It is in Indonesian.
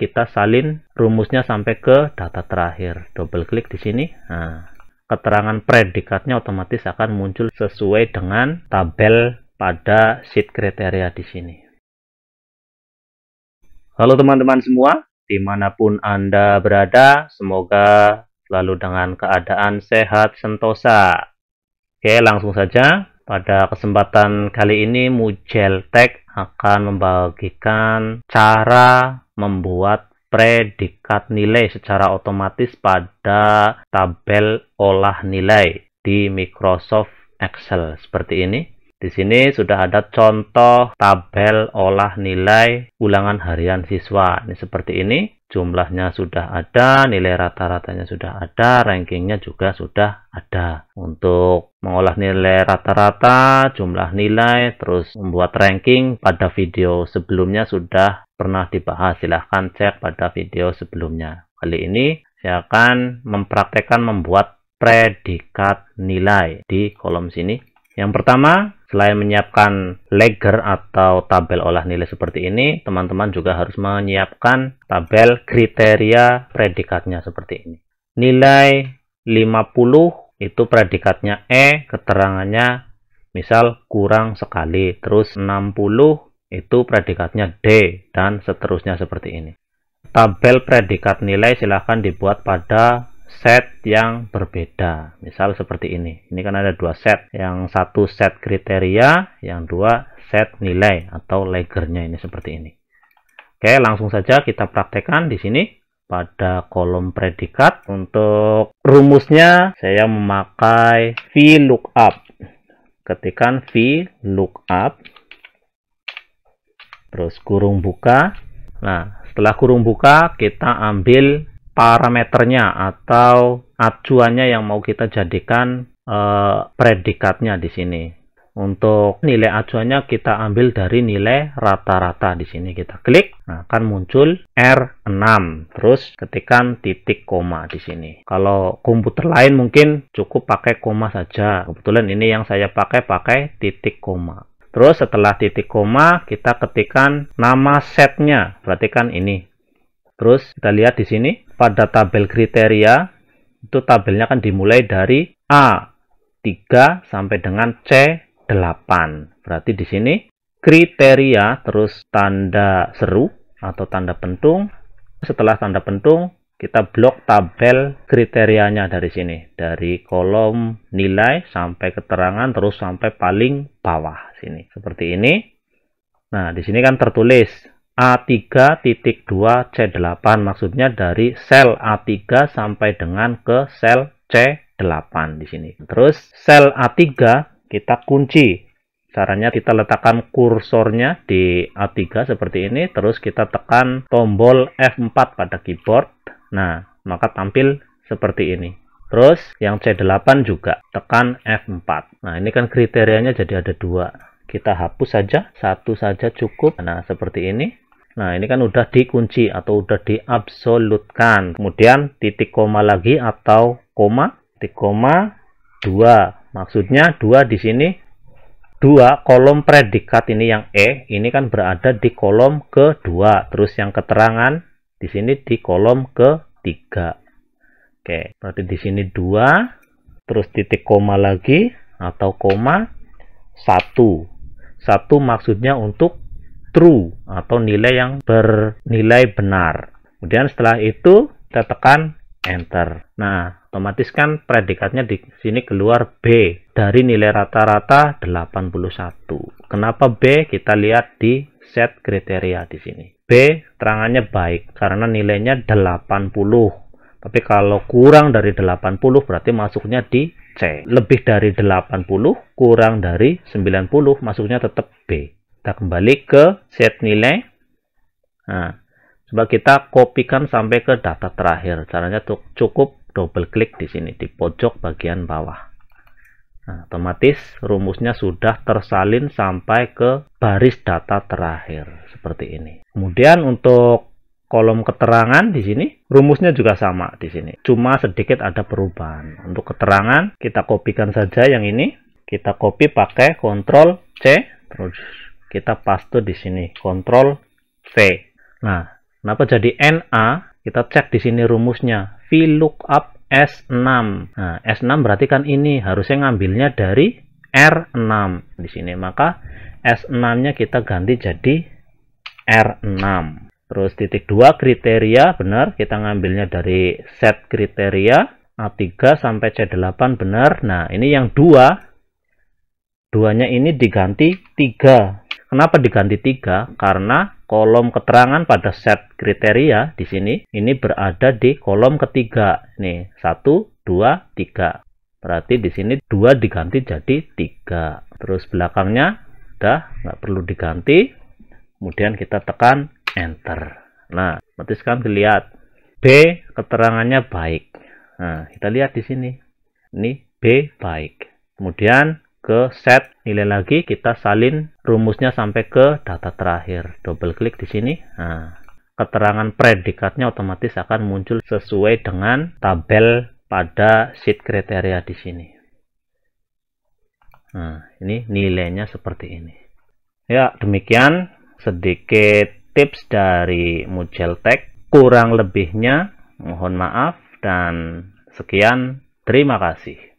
kita salin rumusnya sampai ke data terakhir. Double klik di sini. Nah, keterangan predikatnya otomatis akan muncul sesuai dengan tabel pada sheet kriteria di sini. Halo teman-teman semua, dimanapun Anda berada, semoga selalu dengan keadaan sehat sentosa. Oke, langsung saja pada kesempatan kali ini Mujeltek akan membagikan cara membuat predikat nilai secara otomatis pada tabel olah nilai di Microsoft Excel seperti ini. Di sini sudah ada contoh tabel olah nilai ulangan harian siswa. Ini seperti ini jumlahnya sudah ada, nilai rata-ratanya sudah ada, rankingnya juga sudah ada. Untuk mengolah nilai rata-rata, jumlah nilai, terus membuat ranking pada video sebelumnya sudah pernah dibahas. Silahkan cek pada video sebelumnya. Kali ini saya akan mempraktekkan membuat predikat nilai di kolom sini. Yang pertama, Selain menyiapkan ledger atau tabel olah nilai seperti ini, teman-teman juga harus menyiapkan tabel kriteria predikatnya seperti ini. Nilai 50 itu predikatnya E, keterangannya misal kurang sekali. Terus 60 itu predikatnya D, dan seterusnya seperti ini. Tabel predikat nilai silahkan dibuat pada set yang berbeda. Misal seperti ini. Ini kan ada dua set. Yang satu set kriteria, yang dua set nilai atau legernya ini seperti ini. Oke, langsung saja kita praktekkan di sini pada kolom predikat. Untuk rumusnya saya memakai VLOOKUP. Ketikan VLOOKUP terus kurung buka. Nah, setelah kurung buka kita ambil parameternya atau acuannya yang mau kita jadikan eh, predikatnya di sini. Untuk nilai acuannya kita ambil dari nilai rata-rata di sini kita klik, nah, akan muncul R6. Terus ketikan titik koma di sini. Kalau komputer lain mungkin cukup pakai koma saja. Kebetulan ini yang saya pakai pakai titik koma. Terus setelah titik koma kita ketikan nama setnya. Perhatikan ini. Terus kita lihat di sini pada tabel kriteria itu tabelnya akan dimulai dari A3 sampai dengan C8. Berarti di sini kriteria terus tanda seru atau tanda pentung. Setelah tanda pentung, kita blok tabel kriterianya dari sini. Dari kolom nilai sampai keterangan terus sampai paling bawah sini. Seperti ini. Nah, di sini kan tertulis A3.2C8 maksudnya dari sel A3 sampai dengan ke sel C8 di sini. Terus sel A3 kita kunci. Caranya kita letakkan kursornya di A3 seperti ini terus kita tekan tombol F4 pada keyboard. Nah, maka tampil seperti ini. Terus yang C8 juga tekan F4. Nah, ini kan kriterianya jadi ada dua. Kita hapus saja, satu saja cukup. Nah, seperti ini. Nah, ini kan udah dikunci atau udah diabsolutkan. Kemudian titik koma lagi atau koma, titik koma 2. Maksudnya 2 di sini 2 kolom predikat ini yang E, ini kan berada di kolom kedua. Terus yang keterangan di sini di kolom ketiga. Oke, berarti di sini 2, terus titik koma lagi atau koma 1. 1 maksudnya untuk true atau nilai yang bernilai benar. Kemudian setelah itu kita tekan enter. Nah, otomatis kan predikatnya di sini keluar B dari nilai rata-rata 81. Kenapa B? Kita lihat di set kriteria di sini. B terangannya baik karena nilainya 80. Tapi kalau kurang dari 80 berarti masuknya di C. Lebih dari 80 kurang dari 90 masuknya tetap B. Kita kembali ke set nilai. Nah, coba kita kopikan sampai ke data terakhir. Caranya cukup double klik di sini, di pojok bagian bawah. Nah, otomatis rumusnya sudah tersalin sampai ke baris data terakhir. Seperti ini. Kemudian untuk kolom keterangan di sini rumusnya juga sama di sini cuma sedikit ada perubahan untuk keterangan kita kopikan saja yang ini kita copy pakai Ctrl C terus kita paste di sini kontrol V nah kenapa jadi NA kita cek di sini rumusnya VLOOKUP S6 nah S6 berarti kan ini harusnya ngambilnya dari R6 di sini maka S6 nya kita ganti jadi R6 terus titik 2 kriteria benar kita ngambilnya dari set kriteria A3 sampai C8 benar nah ini yang 2 duanya ini diganti 3 Kenapa diganti tiga? Karena kolom keterangan pada set kriteria di sini ini berada di kolom ketiga. Nih, satu dua tiga. Berarti di sini dua diganti jadi tiga. Terus belakangnya udah nggak perlu diganti. Kemudian kita tekan enter. Nah, berarti sekarang dilihat B keterangannya baik. Nah, kita lihat di sini. Ini B baik. Kemudian ke set nilai lagi kita salin rumusnya sampai ke data terakhir double klik di sini nah, keterangan predikatnya otomatis akan muncul sesuai dengan tabel pada sheet kriteria di sini nah ini nilainya seperti ini ya demikian sedikit tips dari Mujeltek kurang lebihnya mohon maaf dan sekian terima kasih